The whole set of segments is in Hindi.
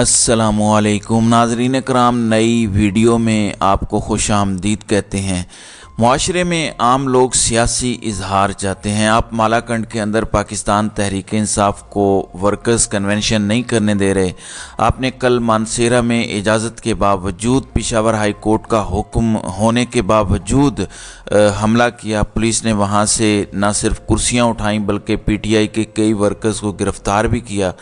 असलकुम नाजरीन कराम नई वीडियो में आपको खुश आमदीद कहते हैं माशरे में आम लोग सियासी इजहार चाहते हैं आप मालाकंड के अंदर पाकिस्तान तहरीक इंसाफ को वर्कर्स कन्वेंशन नहीं करने दे रहे आपने कल मानसेरा में इजाज़त के बावजूद पिशावर हाई कोर्ट का हुक्म होने के बावजूद हमला किया पुलिस ने वहाँ से न सिर्फ कुर्सियाँ उठाईं बल्कि पी टी आई के कई वर्कर्स को गिरफ़्तार भी किया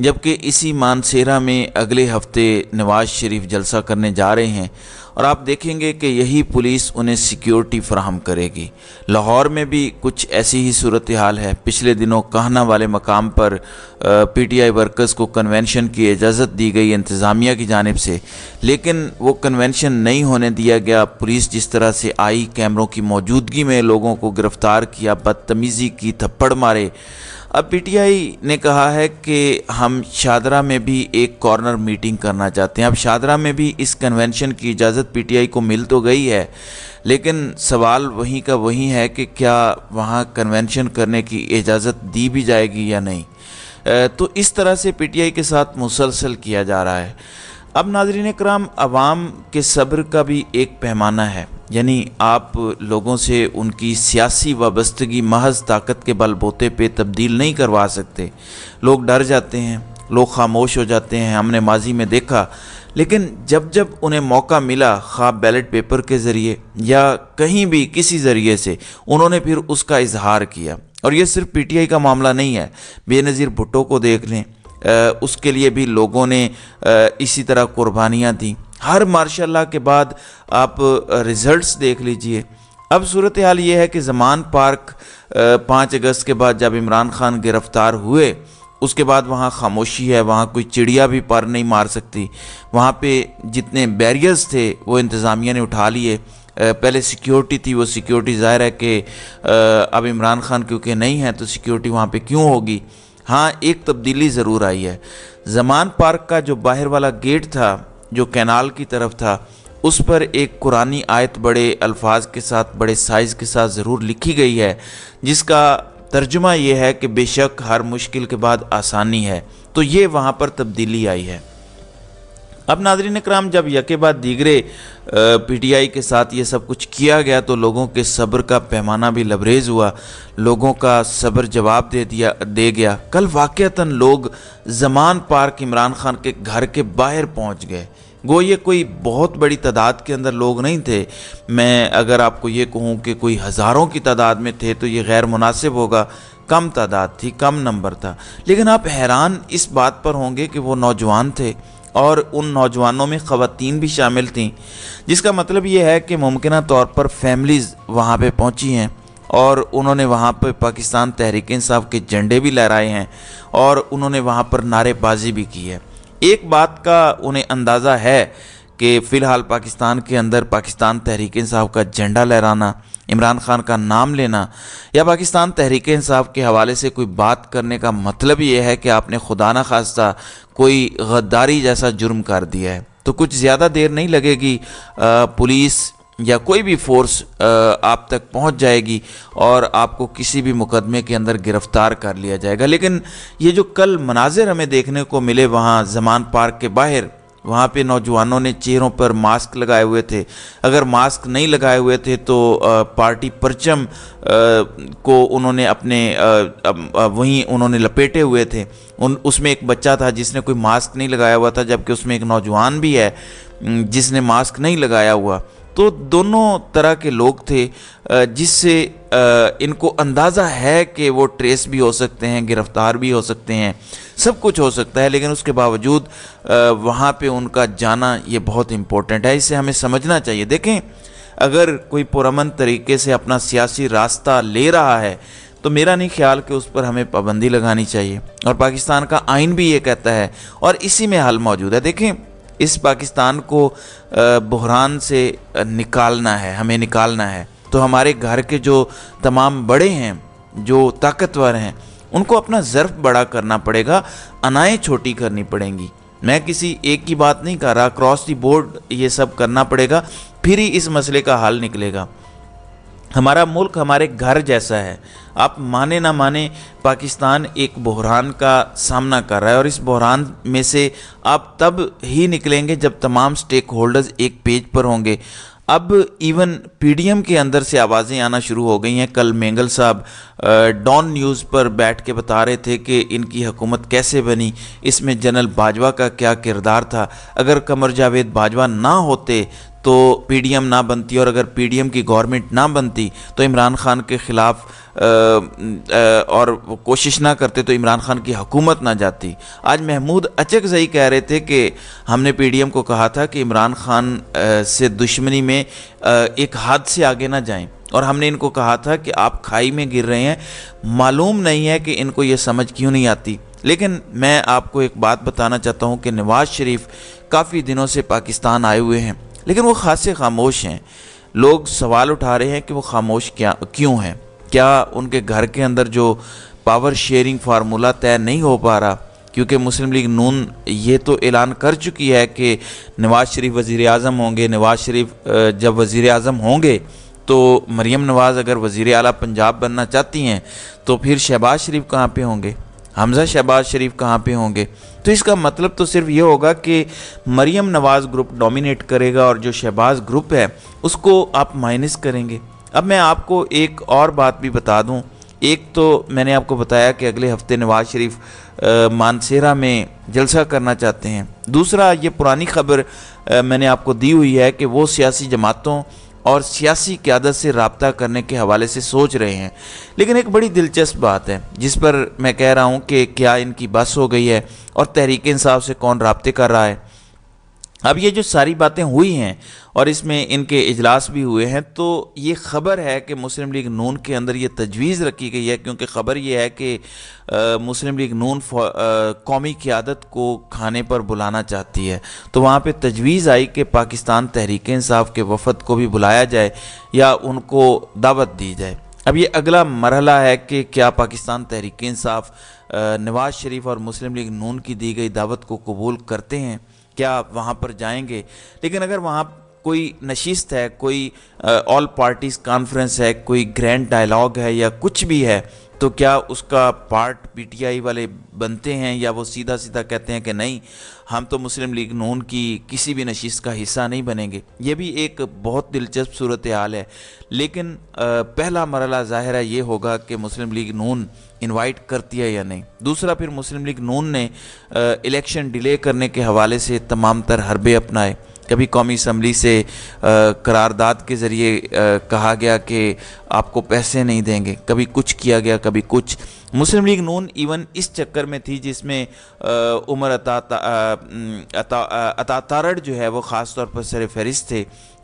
जबकि इसी मानसेरा में अगले हफ्ते नवाज शरीफ जलसा करने जा रहे हैं और आप देखेंगे कि यही पुलिस उन्हें सिक्योरिटी फ्राहम करेगी लाहौर में भी कुछ ऐसी ही सूरत हाल है पिछले दिनों कहना वाले मकाम पर पीटीआई वर्कर्स को कन्वेंशन की इजाज़त दी गई इंतज़ामिया की जानब से लेकिन वो कन्वेंशन नहीं होने दिया गया पुलिस जिस तरह से आई कैमरों की मौजूदगी में लोगों को गिरफ़्तार किया बदतमीज़ी की थप्पड़ मारे अब पीटीआई ने कहा है कि हम शादरा में भी एक कॉर्नर मीटिंग करना चाहते हैं अब शादरा में भी इस कन्वेंशन की इजाज़त पीटीआई को मिल तो गई है लेकिन सवाल वहीं का वहीं है कि क्या वहाँ कन्वेंशन करने की इजाज़त दी भी जाएगी या नहीं तो इस तरह से पीटीआई के साथ मुसलसल किया जा रहा है अब नाजरीन कराम आवाम के सब्र का भी एक पैमाना है यानी आप लोगों से उनकी सियासी वाबस्तगी महज ताकत के बलबोते पे तब्दील नहीं करवा सकते लोग डर जाते हैं लोग खामोश हो जाते हैं हमने माजी में देखा लेकिन जब जब उन्हें मौका मिला ख़्वाब बैलेट पेपर के ज़रिए या कहीं भी किसी ज़रिए से उन्होंने फिर उसका इजहार किया और ये सिर्फ पीटीआई का मामला नहीं है बेनज़ीर भुट्टो को देख लें उसके लिए भी लोगों ने इसी तरह कुर्बानियाँ दी हर मार्शाला के बाद आप रिज़ल्ट देख लीजिए अब सूरत हाल ये है कि जमान पार्क पाँच अगस्त के बाद जब इमरान खान गिरफ़्तार हुए उसके बाद वहाँ खामोशी है वहाँ कोई चिड़िया भी पर नहीं मार सकती वहाँ पे जितने बैरियर्स थे वो इंतज़ामिया ने उठा लिए पहले सिक्योरिटी थी वो सिक्योरिटी ज़ाहिर है कि अब इमरान खान क्योंकि नहीं है तो सिक्योरिटी वहाँ पे क्यों होगी हाँ एक तब्दीली ज़रूर आई है जमान पार्क का जो बाहर वाला गेट था जो कैनाल की तरफ था उस पर एक कुरानी आयत बड़े अल्फाज के साथ बड़े साइज़ के साथ ज़रूर लिखी गई है जिसका तर्जुमा यह है कि बेशक हर मुश्किल के बाद आसानी है तो ये वहाँ पर तब्दीली आई है अब ने कराम जब यके बाद दीगरे पीटीआई के साथ ये सब कुछ किया गया तो लोगों के सब्र का पैमाना भी लबरेज हुआ लोगों का सब्र जवाब दे दिया दे गया कल वाक़ता लोग जमान पार्क इमरान खान के घर के बाहर पहुँच गए गो ये कोई बहुत बड़ी तादाद के अंदर लोग नहीं थे मैं अगर आपको ये कहूँ कि कोई हज़ारों की तादाद में थे तो ये गैर मुनासिब होगा कम तादाद थी कम नंबर था लेकिन आप हैरान इस बात पर होंगे कि वो नौजवान थे और उन नौजवानों में ख़वातीन भी शामिल थीं जिसका मतलब ये है कि मुमकिन तौर पर फैमिलीज़ वहाँ पर पहुँची हैं और उन्होंने वहाँ पर पाकिस्तान तहरीक इंसाफ के झंडे भी लहराए हैं और उन्होंने वहाँ पर नारेबाजी भी की है एक बात का उन्हें अंदाज़ा है कि फ़िलहाल पाकिस्तान के अंदर पाकिस्तान तहरीक इंसाफ का झंडा लहराना इमरान खान का नाम लेना या पाकिस्तान तहरीक इंसाफ के हवाले से कोई बात करने का मतलब ये है कि आपने खुदा न खास्ता कोई गद्दारी जैसा जुर्म कर दिया है तो कुछ ज़्यादा देर नहीं लगेगी पुलिस या कोई भी फोर्स आप तक पहुंच जाएगी और आपको किसी भी मुकदमे के अंदर गिरफ्तार कर लिया जाएगा लेकिन ये जो कल मनाजिर हमें देखने को मिले वहाँ जमान पार्क के बाहर वहाँ पे नौजवानों ने चेहरों पर मास्क लगाए हुए थे अगर मास्क नहीं लगाए हुए थे तो पार्टी परचम को उन्होंने अपने वहीं उन्होंने लपेटे हुए थे उन उसमें एक बच्चा था जिसने कोई मास्क नहीं लगाया हुआ था जबकि उसमें एक नौजवान भी है जिसने मास्क नहीं लगाया हुआ तो दोनों तरह के लोग थे जिससे इनको अंदाज़ा है कि वो ट्रेस भी हो सकते हैं गिरफ्तार भी हो सकते हैं सब कुछ हो सकता है लेकिन उसके बावजूद वहाँ पे उनका जाना ये बहुत इम्पोर्टेंट है इसे हमें समझना चाहिए देखें अगर कोई पुरमन तरीके से अपना सियासी रास्ता ले रहा है तो मेरा नहीं ख्याल कि उस पर हमें पाबंदी लगानी चाहिए और पाकिस्तान का आइन भी ये कहता है और इसी में हल मौजूद है देखें इस पाकिस्तान को बहरान से निकालना है हमें निकालना है तो हमारे घर के जो तमाम बड़े हैं जो ताकतवर हैं उनको अपना ज़र्फ बड़ा करना पड़ेगा अनाएँ छोटी करनी पड़ेंगी मैं किसी एक की बात नहीं कर रहा क्रॉस दी बोर्ड ये सब करना पड़ेगा फिर ही इस मसले का हल निकलेगा हमारा मुल्क हमारे घर जैसा है आप माने ना माने पाकिस्तान एक बहरान का सामना कर रहा है और इस बहरान में से आप तब ही निकलेंगे जब तमाम स्टेक होल्डर्स एक पेज पर होंगे अब इवन पीडीएम के अंदर से आवाज़ें आना शुरू हो गई हैं कल मेंगल साहब डॉन न्यूज़ पर बैठ के बता रहे थे कि इनकी हुकूमत कैसे बनी इसमें जनरल बाजवा का क्या किरदार था अगर कमर जावेद बाजवा ना होते तो पीडीएम ना बनती और अगर पीडीएम की गवर्नमेंट ना बनती तो इमरान खान के ख़िलाफ़ और कोशिश ना करते तो इमरान खान की हुकूमत ना जाती आज महमूद अचक जई कह रहे थे कि हमने पीडीएम को कहा था कि इमरान खान से दुश्मनी में एक हाथ से आगे ना जाएं और हमने इनको कहा था कि आप खाई में गिर रहे हैं मालूम नहीं है कि इनको ये समझ क्यों नहीं आती लेकिन मैं आपको एक बात बताना चाहता हूँ कि नवाज़ शरीफ काफ़ी दिनों से पाकिस्तान आए हुए हैं लेकिन वो खासे खामोश हैं लोग सवाल उठा रहे हैं कि वो खामोश क्या क्यों हैं क्या उनके घर के अंदर जो पावर शेयरिंग फार्मूला तय नहीं हो पा रहा क्योंकि मुस्लिम लीग नून ये तो ऐलान कर चुकी है कि नवाज़ शरीफ वज़ी अजम होंगे नवाज़ शरीफ जब वज़ी अजम होंगे तो मरीम नवाज़ अगर वज़ी अला पंजाब बनना चाहती हैं तो फिर शहबाज शरीफ कहाँ पर होंगे हमजा शहबाज शरीफ कहाँ पे होंगे तो इसका मतलब तो सिर्फ ये होगा कि मरियम नवाज़ ग्रुप डोमिनेट करेगा और जो शहबाज ग्रुप है उसको आप माइनस करेंगे अब मैं आपको एक और बात भी बता दूँ एक तो मैंने आपको बताया कि अगले हफ्ते नवाज शरीफ मानसेरा में जलसा करना चाहते हैं दूसरा ये पुरानी खबर मैंने आपको दी हुई है कि वो सियासी जमातों और सियासी क्यादत से रबता करने के हवाले से सोच रहे हैं लेकिन एक बड़ी दिलचस्प बात है जिस पर मैं कह रहा हूँ कि क्या इनकी बस हो गई है और तहरीक इंसाफ से कौन रबते कर रहा है अब ये जो सारी बातें हुई हैं और इसमें इनके इजलास भी हुए हैं तो ये ख़बर है कि मुस्लिम लीग नून के अंदर ये तजवीज़ रखी गई है क्योंकि ख़बर ये है कि आ, मुस्लिम लीग नून आ, कौमी क्यादत को खाने पर बुलाना चाहती है तो वहाँ पे तजवीज़ आई कि पाकिस्तान तहरीक इंसाफ के वफद को भी बुलाया जाए या उनको दावत दी जाए अब ये अगला मरहला है कि क्या पाकिस्तान तहरीक इंसाफ नवाज़ शरीफ और मुस्लिम लीग नून की दी गई दावत को कबूल करते हैं क्या वहाँ पर जाएंगे लेकिन अगर वहाँ कोई नशिस्त है कोई ऑल पार्टीज कॉन्फ्रेंस है कोई ग्रैंड डायलॉग है या कुछ भी है तो क्या उसका पार्ट पीटीआई वाले बनते हैं या वो सीधा सीधा कहते हैं कि नहीं हम तो मुस्लिम लीग नून की किसी भी नशिस्त का हिस्सा नहीं बनेंगे ये भी एक बहुत दिलचस्प सूरत हाल है लेकिन पहला मरला ज़ाहिर है ये होगा कि मुस्लिम लीग नून इनवाइट करती है या नहीं दूसरा फिर मुस्लिम लीग नून ने इलेक्शन डिले करने के हवाले से तमाम तर हरबे अपनाए कभी कौमी असम्बली से करारदाद के ज़रिए कहा गया कि आपको पैसे नहीं देंगे कभी कुछ किया गया कभी कुछ मुस्लिम लीग नून इवन इस चक्कर में थी जिसमें उमर अता अता अता तारड़ जो है वो ख़ास तौर पर सर फहरिस्त थे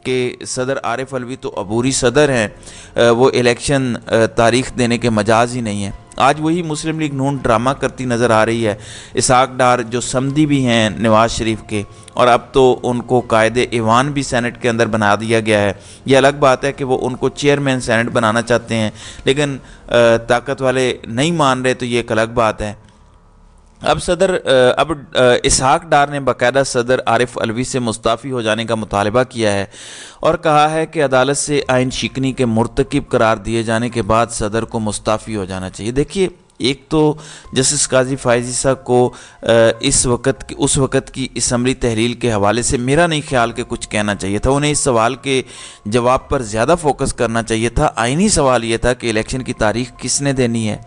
कि सदर आरिफ अलवी तो अबूरी सदर हैं वो इलेक्शन तारीख देने के मजाज ही नहीं है आज वही मुस्लिम लीग नून ड्रामा करती नज़र आ रही है इसाक डार जो समदी भी हैं नवाज शरीफ के और अब तो उनको कायद ईवान भी सेनेट के अंदर बना दिया गया है यह अलग बात है कि वो उनको चेयरमैन सेनेट बनाना चाहते हैं लेकिन ताकत वाले नहीं मान रहे तो ये एक अलग बात है अब सदर अब इसहाक डार ने बाकायदा सदर आरिफ अलवी से मुस्ताफ़ी हो जाने का मुतालबा किया है और कहा है कि अदालत से आइन शिकनी के मरतकब करार दिए जाने के बाद सदर को मुस्ताफ़ी हो जाना चाहिए देखिए एक तो जस्टिस काजी साहब को इस वक्त उस वक्त की इसम्बली तहरील के हवाले से मेरा नहीं ख्याल के कुछ कहना चाहिए था उन्हें इस सवाल के जवाब पर ज़्यादा फोकस करना चाहिए था आइनी सवाल ये था कि इलेक्शन की तारीख किसने देनी है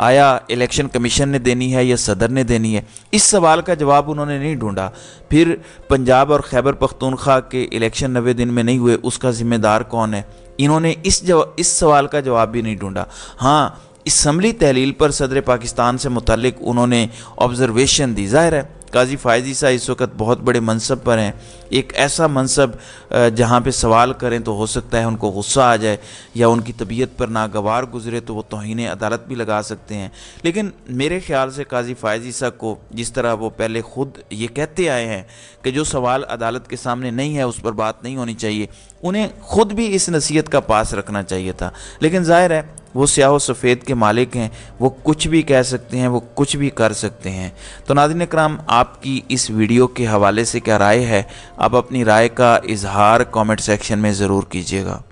आया इलेक्शन कमीशन ने देनी है या सदर ने देनी है इस सवाल का जवाब उन्होंने नहीं ढूंढा फिर पंजाब और खैबर पख्तूनख्वा के इलेक्शन नबे दिन में नहीं हुए उसका जिम्मेदार कौन है इन्होंने इस जवा इस सवाल का जवाब भी नहीं ढूंढा हाँ इसम्बली तहलील पर सदर पाकिस्तान से मुतल उन्होंने ऑब्ज़रवेशन दी ज़ाहिर है काजी फायजी साहब इस वक्त बहुत बड़े मनसब पर हैं एक ऐसा मनसब जहाँ पे सवाल करें तो हो सकता है उनको गुस्सा आ जाए या उनकी तबीयत पर नागवार गुजरे तो वो तोहन अदालत भी लगा सकते हैं लेकिन मेरे ख्याल से काजी फायजी साहब को जिस तरह वो पहले ख़ुद ये कहते आए हैं कि जो सवाल अदालत के सामने नहीं है उस पर बात नहीं होनी चाहिए उन्हें खुद भी इस नसीहत का पास रखना चाहिए था लेकिन ज़ाहिर है वो स्याह सफ़ेद के मालिक हैं वो कुछ भी कह सकते हैं वो कुछ भी कर सकते हैं तो नादिन कराम आपकी इस वीडियो के हवाले से क्या राय है आप अपनी राय का इजहार कमेंट सेक्शन में ज़रूर कीजिएगा